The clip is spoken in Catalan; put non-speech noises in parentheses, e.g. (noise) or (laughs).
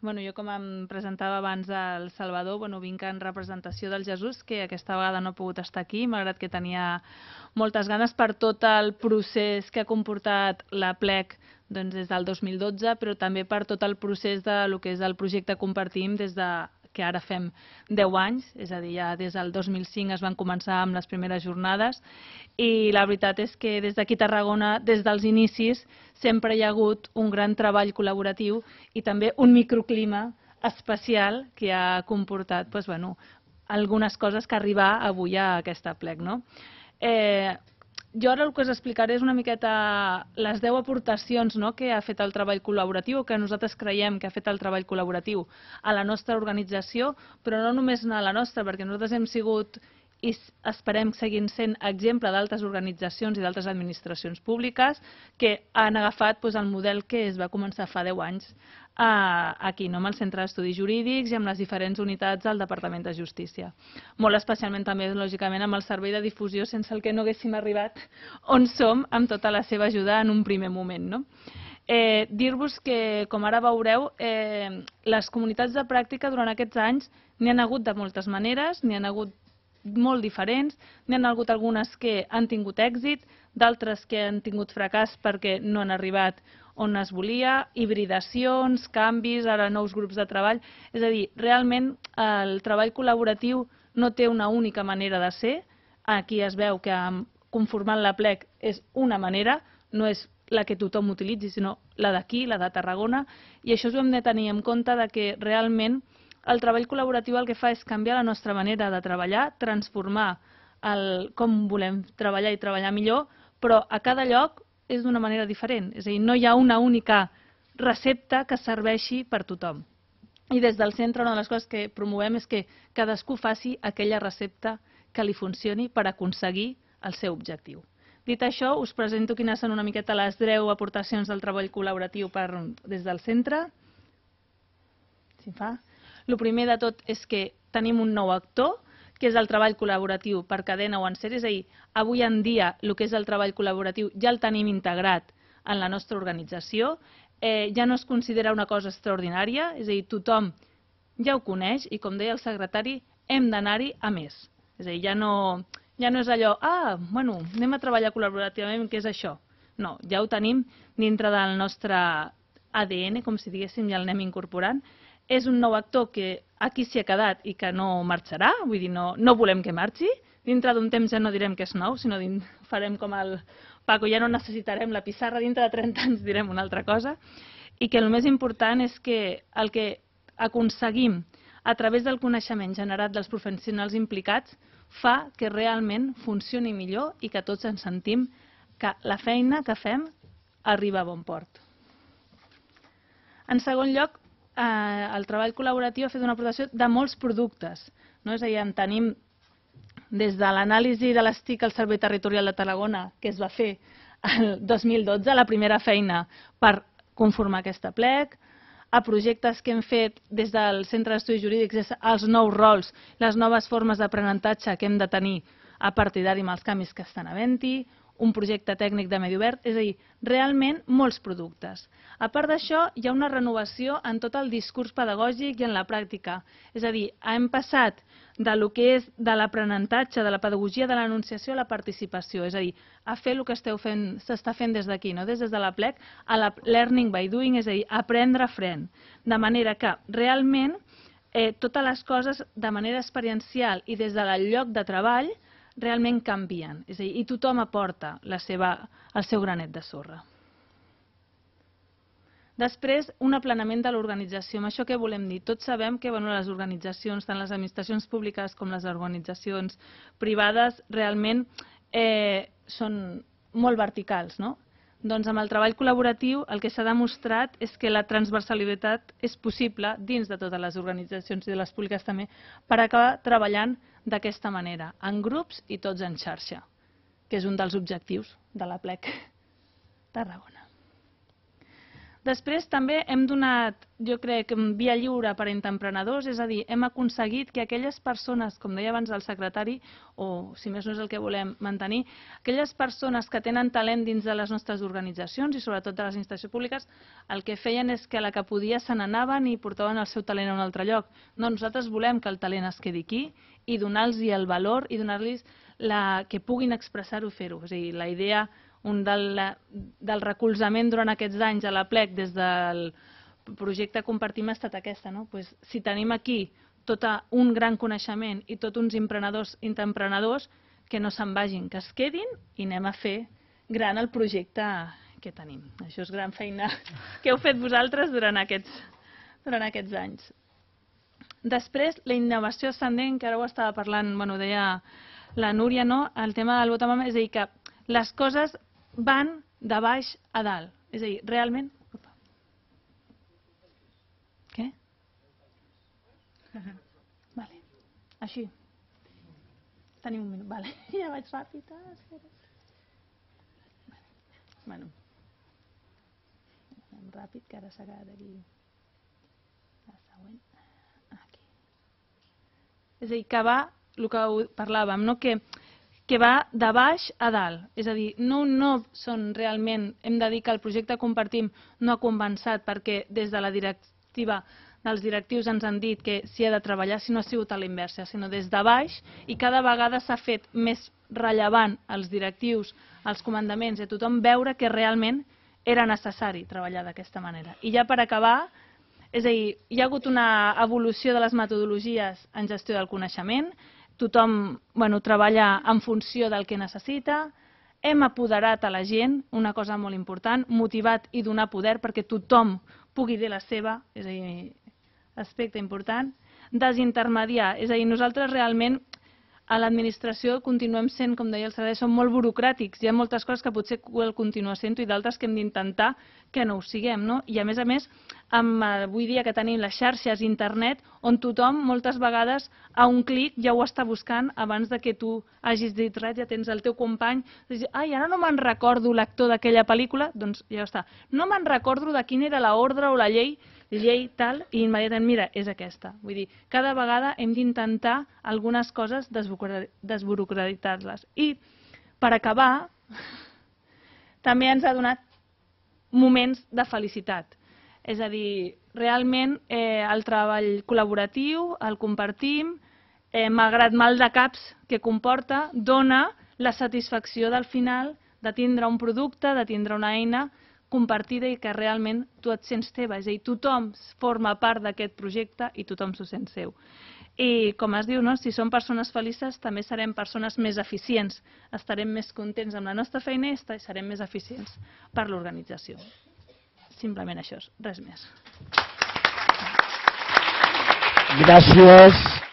bueno, jo com em presentava abans al Salvador, bueno, vinc en representació del Jesús, que aquesta vegada no ha pogut estar aquí, malgrat que tenia moltes ganes per tot el procés que ha comportat la plec doncs, des del 2012, però també per tot el procés de lo que és el projecte Compartim des de que ara fem 10 anys, és a dir, ja des del 2005 es van començar amb les primeres jornades i la veritat és que des d'aquí Tarragona, des dels inicis, sempre hi ha hagut un gran treball col·laboratiu i també un microclima especial que ha comportat doncs, bueno, algunes coses que arribar avui a aquesta plec. No? Eh, jo ara el que us explicaré és una miqueta les 10 aportacions no, que ha fet el treball col·laboratiu, que nosaltres creiem que ha fet el treball col·laboratiu a la nostra organització, però no només a la nostra, perquè nosaltres hem sigut i esperem seguint sent exemple d'altres organitzacions i d'altres administracions públiques que han agafat doncs, el model que es va començar fa 10 anys eh, aquí, no? amb el Centre d'Estudis Jurídics i amb les diferents unitats del Departament de Justícia. Molt especialment també, lògicament, amb el Servei de Difusió, sense el que no haguéssim arribat on som amb tota la seva ajuda en un primer moment. No? Eh, Dir-vos que, com ara veureu, eh, les comunitats de pràctica durant aquests anys n'hi han hagut de moltes maneres, n'hi han hagut molt diferents. N'hi ha hagut algunes que han tingut èxit, d'altres que han tingut fracàs perquè no han arribat on es volia, hibridacions, canvis, ara nous grups de treball... És a dir, realment el treball col·laboratiu no té una única manera de ser. Aquí es veu que conformant la plec és una manera, no és la que tothom utilitzi, sinó la d'aquí, la de Tarragona, i això ho hem de tenir en compte de que realment el treball col·laboratiu el que fa és canviar la nostra manera de treballar, transformar el com volem treballar i treballar millor, però a cada lloc és d'una manera diferent. És a dir, no hi ha una única recepta que serveixi per tothom. I des del centre una de les coses que promovem és que cadascú faci aquella recepta que li funcioni per aconseguir el seu objectiu. Dit això, us presento quines són una miqueta les 10 aportacions del treball col·laboratiu per, des del centre. Si fa... El primer de tot és que tenim un nou actor, que és el treball col·laboratiu per cadena o en sèrie, és a dir, avui en dia el que és el treball col·laboratiu ja el tenim integrat en la nostra organització, eh, ja no es considera una cosa extraordinària, és a dir, tothom ja ho coneix i, com deia el secretari, hem d'anar-hi a més. És a dir, ja no, ja no és allò, ah, bueno, anem a treballar col·laborativament, què és això? No, ja ho tenim dintre del nostre ADN, com si diguéssim, ja l'anem incorporant, és un nou actor que aquí s'hi ha quedat i que no marxarà, vull dir, no, no volem que marxi. Dintre d'un temps ja no direm que és nou, sinó din... farem com el Paco, ja no necessitarem la pissarra, dintre de 30 anys direm una altra cosa. I que el més important és que el que aconseguim a través del coneixement generat dels professionals implicats fa que realment funcioni millor i que tots ens sentim que la feina que fem arriba a bon port. En segon lloc, eh, el treball col·laboratiu ha fet una aportació de molts productes. No? És a dir, en tenim des de l'anàlisi de les TIC al Servei Territorial de Tarragona, que es va fer el 2012, la primera feina per conformar aquesta plec, a projectes que hem fet des del Centre d'Estudis Jurídics, els nous rols, les noves formes d'aprenentatge que hem de tenir a partir d'ara amb els canvis que estan a venti, un projecte tècnic de medi obert, és a dir, realment molts productes. A part d'això, hi ha una renovació en tot el discurs pedagògic i en la pràctica. És a dir, hem passat de lo que és de l'aprenentatge, de la pedagogia de l'anunciació a la participació, és a dir, a fer el que esteu fent, s'està fent des d'aquí, no? des de la plec, a la learning by doing, és a dir, aprendre fren. De manera que realment eh, totes les coses de manera experiencial i des del lloc de treball realment canvien, és a dir, i tothom aporta la seva, el seu granet de sorra. Després, un aplanament de l'organització. Amb això què volem dir? Tots sabem que bueno, les organitzacions, tant les administracions públiques com les organitzacions privades, realment eh, són molt verticals, no? Doncs amb el treball col·laboratiu el que s'ha demostrat és que la transversalitat és possible dins de totes les organitzacions i de les públiques també per acabar treballant d'aquesta manera, en grups i tots en xarxa, que és un dels objectius de la plec Tarragona. Després també hem donat, jo crec, mm, via lliure per a entreprenedors, és a dir, hem aconseguit que aquelles persones, com deia abans el secretari, o si més no és el que volem mantenir, aquelles persones que tenen talent dins de les nostres organitzacions i sobretot de les institucions públiques, el que feien és que a la que podia se n'anaven i portaven el seu talent a un altre lloc. No, nosaltres volem que el talent es quedi aquí i donar-los el valor i donar-los la... que puguin expressar-ho fer-ho. És a dir, la idea un del, del recolzament durant aquests anys a la plec des del projecte Compartim ha estat aquesta. No? Pues, si tenim aquí tot un gran coneixement i tots uns emprenedors emprenedors que no se'n vagin, que es quedin i anem a fer gran el projecte que tenim. Això és gran feina (laughs) que heu fet vosaltres durant aquests, durant aquests anys. Després, la innovació ascendent, que ara ho estava parlant, bueno, deia la Núria, no? el tema del bottom és a dir, que les coses van de baix a dalt. És a dir, realment... Opa. Què? Vale. Així. Tenim un minut. Vale. (laughs) Ja vaig ràpid. Eh, vale. Bueno. Anem ràpid, que ara s'ha quedat aquí. La següent. Aquí. És a dir, que va el que parlàvem, no? que que va de baix a dalt. És a dir, no no són realment, hem de dir que el projecte Compartim no ha convençat perquè des de la directiva dels directius ens han dit que s'hi ha de treballar si no ha sigut a la inversa, sinó des de baix i cada vegada s'ha fet més rellevant als directius, als comandaments i a tothom veure que realment era necessari treballar d'aquesta manera. I ja per acabar, és a dir, hi ha hagut una evolució de les metodologies en gestió del coneixement, tothom bueno, treballa en funció del que necessita, hem apoderat a la gent, una cosa molt important, motivat i donar poder perquè tothom pugui dir la seva, és a dir, aspecte important, desintermediar, és a dir, nosaltres realment a l'administració continuem sent, com deia el Saladell, som molt burocràtics. Hi ha moltes coses que potser el continua sent i d'altres que hem d'intentar que no ho siguem. No? I a més a més, amb, eh, avui dia que tenim les xarxes, internet, on tothom moltes vegades a un clic ja ho està buscant abans de que tu hagis dit res, ja tens el teu company, dius, ai, ara no me'n recordo l'actor d'aquella pel·lícula, doncs ja està. No me'n recordo de quina era l'ordre o la llei llei tal i immediatament, mira, és aquesta. Vull dir, cada vegada hem d'intentar algunes coses desburocratitzar-les. I, per acabar, (laughs) també ens ha donat moments de felicitat. És a dir, realment eh, el treball col·laboratiu el compartim, eh, malgrat mal de caps que comporta, dona la satisfacció del final de tindre un producte, de tindre una eina compartida i que realment tu et sents teva, és a dir, tothom forma part d'aquest projecte i tothom s'ho sent seu. I com es diu, no? si som persones felices també serem persones més eficients, estarem més contents amb la nostra feina i serem més eficients per l'organització. Simplement això, res més. Gràcies.